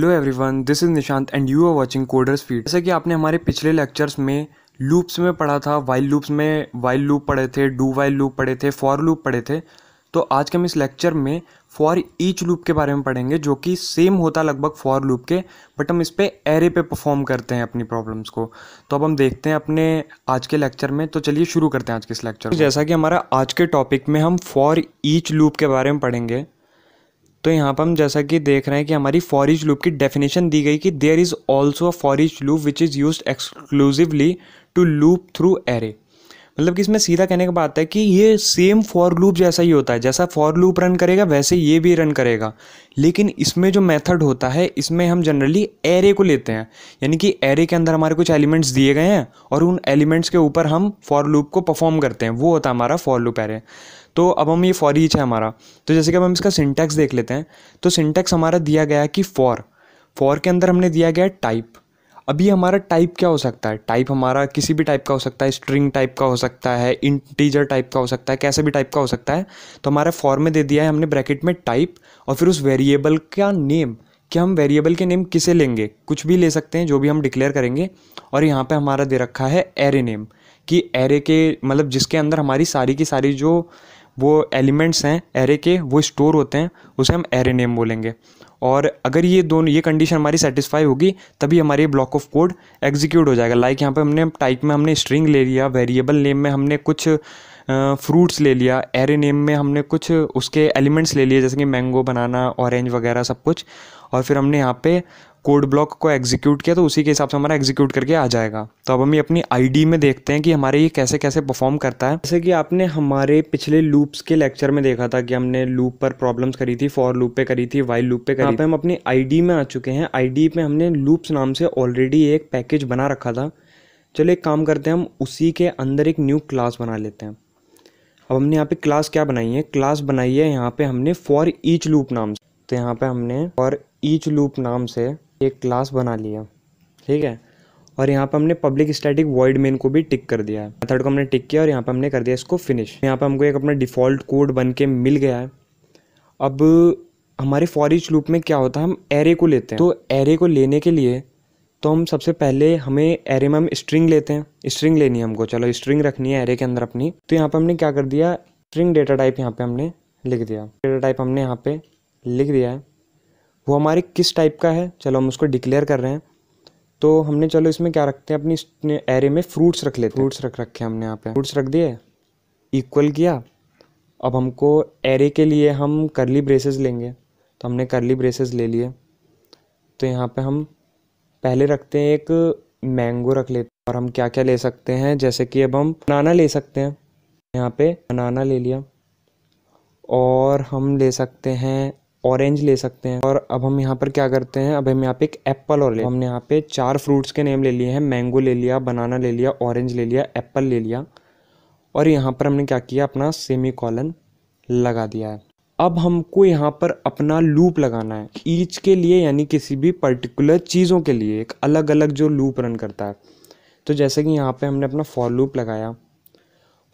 hello everyone this is Nishant and you are watching coders feed जैसे कि आपने हमारे पिछले लेक्चर्स में लूप्स में पढ़ा था वाइल लूप्स में वाइल लूप पढ़े थे डू वाइल लूप पढ़े थे फॉर लूप पढ़े थे तो आज के हम इस लेक्चर में फॉर ईच लूप के बारे में पढ़ेंगे जो कि सेम होता लगभग फॉर लूप के बट हम इस पर एरे पे परफॉर्म करते हैं अपनी प्रॉब्लम्स को तो अब हम देखते हैं अपने आज के लेक्चर में तो चलिए शुरू करते हैं आज के इस लेक्चर जैसा कि हमारा आज के टॉपिक में हम फॉर ईच लूप के बारे में पढ़ेंगे तो यहाँ पर हम जैसा कि देख रहे हैं कि हमारी फॉरिज लूप की डेफिनेशन दी गई कि there is also a foreach loop which is use exclusively to loop through array मतलब कि इसमें सीधा कहने का बात है कि ये सेम फॉर लूप जैसा ही होता है जैसा फॉर लूप रन करेगा वैसे ये भी रन करेगा लेकिन इसमें जो मेथड होता है इसमें हम जनरली एरे को लेते हैं यानी कि एरे के अंदर हमारे कुछ एलिमेंट्स दिए गए हैं और उन एलिमेंट्स के ऊपर हम फॉर लूप को परफॉर्म करते हैं वो होता है हमारा फॉर लूप एरे तो अब हम ये फॉर ईच है हमारा तो जैसे कि अब हम इसका सिंटैक्स देख लेते हैं तो सिंटैक्स हमारा दिया गया कि फॉर फॉर के अंदर हमने दिया गया टाइप अभी हमारा टाइप क्या हो सकता है टाइप हमारा किसी भी टाइप का हो सकता है स्ट्रिंग टाइप का हो सकता है इंटीजर टाइप का हो सकता है कैसे भी टाइप का हो सकता है तो हमारा फॉर्म में दे दिया है हमने ब्रैकेट में टाइप और फिर उस वेरिएबल का नेम कि हम वेरिएबल के नेम किसे लेंगे कुछ भी ले सकते हैं जो भी हम डिक्लेयर करेंगे और यहाँ पर हमारा दे रखा है एरे नेम कि एरे के मतलब जिसके अंदर हमारी सारी की सारी जो वो एलिमेंट्स हैं एरे के वो स्टोर होते हैं उसे हम एरे नेम बोलेंगे और अगर ये दोनों ये कंडीशन हमारी सेटिस्फाई होगी तभी हमारे ब्लॉक ऑफ कोड एग्जीक्यूट हो जाएगा लाइक यहाँ पर हमने टाइप में हमने स्ट्रिंग ले लिया वेरिएबल नेम में हमने कुछ फ्रूट्स ले लिया एरे नेम में हमने कुछ उसके एलिमेंट्स ले लिए जैसे कि मैंगो बनाना ऑरेंज वगैरह सब कुछ और फिर हमने यहाँ पे कोड ब्लॉक को एग्जीक्यूट किया तो उसी के हिसाब से हमारा एग्जीक्यूट करके आ जाएगा तो अब हम ये अपनी आईडी में देखते हैं कि हमारे ये कैसे कैसे परफॉर्म करता है जैसे कि आपने हमारे पिछले लूप्स के लेक्चर में देखा था कि हमने लूप पर प्रॉब्लम्स करी थी फॉर लूप पे करी थी वाइल लूप पे करी पे हम अपनी आई में आ चुके हैं आई पे हमने लूप्स नाम से ऑलरेडी एक पैकेज बना रखा था चलो एक काम करते हैं हम उसी के अंदर एक न्यू क्लास बना लेते हैं अब हमने यहाँ पे क्लास क्या बनाई है क्लास बनाई है यहाँ पे हमने फॉर ईच लूप नाम से तो यहाँ पे हमने फॉर ईच लूप नाम से एक क्लास बना लिया ठीक है और यहाँ पे हमने पब्लिक स्टैटिक वॉइड मेन को भी टिक कर दिया है मेथड को हमने टिक किया और यहाँ पे हमने कर दिया इसको फिनिश यहाँ पे हमको एक अपना डिफ़ॉल्ट कोड बन के मिल गया है अब हमारे फॉर ईच लूप में क्या होता है हम एरे को लेते हैं तो एरे को लेने के लिए तो हम सबसे पहले हमें एरे में हम स्ट्रिंग लेते हैं स्ट्रिंग लेनी है हमको चलो स्ट्रिंग रखनी है एरे के अंदर अपनी तो यहाँ पे हमने क्या कर दिया स्ट्रिंग डेटा टाइप यहाँ पे हमने लिख दिया डेटा टाइप हमने यहाँ पे लिख दिया है वो हमारे किस टाइप का है चलो हम उसको डिक्लेयर कर रहे हैं तो हमने चलो इसमें क्या रखते हैं अपनी एरे में फ्रूट्स रख लेते फ्रूट्स रख रखे हमने यहाँ पे फ्रूट्स रख दिए इक्वल किया अब हमको एरे के लिए हम करली ब्रेसेस लेंगे तो हमने करली ब्रेसेस ले लिए तो यहाँ पे हम पहले रखते हैं एक मैंगो रख लेते हैं और हम क्या क्या ले सकते हैं जैसे कि अब हम बनाना ले सकते हैं यहाँ पे बनाना ले लिया और हम ले सकते हैं ऑरेंज ले सकते हैं और अब हम यहाँ पर क्या करते हैं अब हम यहाँ पे एक एप्पल और ले हमने यहाँ पे चार फ्रूट्स के नेम ले लिए हैं मैंगो ले लिया बनाना ले लिया ऑरेंज ले लिया एप्पल ले लिया और यहाँ पर हमने क्या किया अपना सेमी कॉलन लगा दिया है अब हमको यहाँ पर अपना लूप लगाना है ईच के लिए यानी किसी भी पर्टिकुलर चीज़ों के लिए एक अलग अलग जो लूप रन करता है तो जैसे कि यहाँ पे हमने अपना फॉर लूप लगाया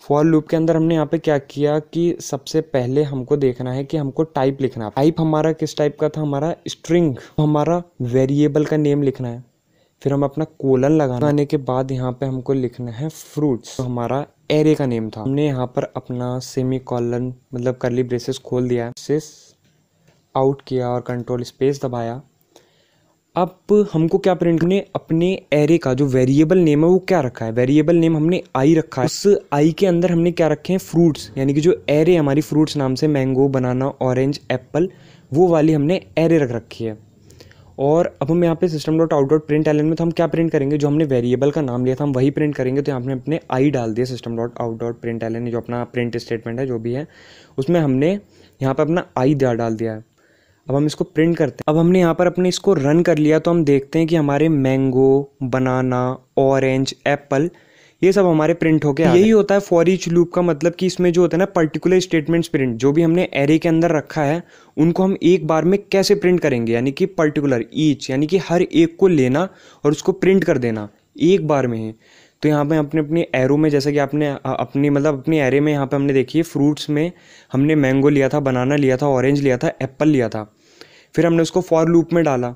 फॉर लूप के अंदर हमने यहाँ पे क्या किया कि सबसे पहले हमको देखना है कि हमको टाइप लिखना है टाइप हमारा किस टाइप का था हमारा स्ट्रिंग हमारा वेरिएबल का नेम लिखना है फिर हम अपना कोलन लगाने के बाद यहाँ पे हमको लिखना है फ्रूट्स तो हमारा एरे का नेम था हमने यहाँ पर अपना सेमी कॉलन मतलब करली ब्रेसेस खोल दिया सिस आउट किया और कंट्रोल स्पेस दबाया अब हमको क्या प्रिंट ने अपने एरे का जो वेरिएबल नेम है वो क्या रखा है वेरिएबल नेम हमने आई रखा है उस आई के अंदर हमने क्या रखे हैं फ्रूट्स यानी कि जो एरे हमारी फ्रूट्स नाम से मैंगो बनाना ऑरेंज एप्पल वो वाली हमने एरे रख रखी है और अब हम यहाँ पे system dot out dot println में तो हम क्या प्रिंट करेंगे जो हमने वेरिएबल का नाम लिया था हम वही प्रिंट करेंगे तो यहाँ पे अपने आई डाल दिया system dot out dot println जो अपना प्रिंट स्टेटमेंट है जो भी है उसमें हमने यहाँ पर अपना आई डाल दिया है अब हम इसको प्रिंट करते हैं अब हमने यहाँ पर अपने इसको रन कर लिया तो हम देखते हैं कि हमारे मैंगो बनाना ऑरेंज एप्पल ये सब हमारे प्रिंट होके यही होता है फॉर ईच लूप का मतलब कि इसमें जो होता है ना पर्टिकुलर स्टेटमेंट्स प्रिंट जो भी हमने एरे के अंदर रखा है उनको हम एक बार में कैसे प्रिंट करेंगे यानी कि पर्टिकुलर ईच यानी कि हर एक को लेना और उसको प्रिंट कर देना एक बार में ही तो यहाँ पे अपने अपने एरो में जैसा कि आपने अपनी मतलब अपने एरे में यहाँ पे हमने देखिए फ्रूट्स में हमने मैंगो लिया था बनाना लिया था ऑरेंज लिया था एप्पल लिया था फिर हमने उसको फॉर लूप में डाला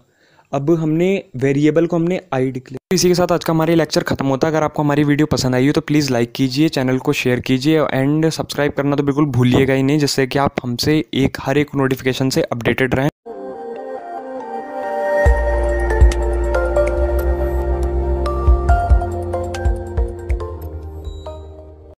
अब हमने वेरिएबल को हमने आई डिक्लेयर इसी के साथ आज का हमारे लेक्चर खत्म होता है अगर आपको हमारी वीडियो पसंद आई हो तो प्लीज़ लाइक कीजिए चैनल को शेयर कीजिए एंड सब्सक्राइब करना तो बिल्कुल भूलिएगा ही नहीं जिससे कि आप हमसे एक हर एक नोटिफिकेशन से अपडेटेड रहें